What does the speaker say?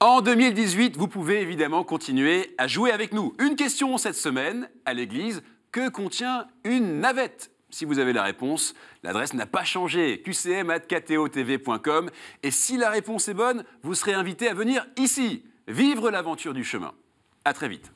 En 2018, vous pouvez évidemment continuer à jouer avec nous. Une question cette semaine à l'église, que contient une navette si vous avez la réponse, l'adresse n'a pas changé, qcm.ktotv.com. Et si la réponse est bonne, vous serez invité à venir ici, vivre l'aventure du chemin. À très vite.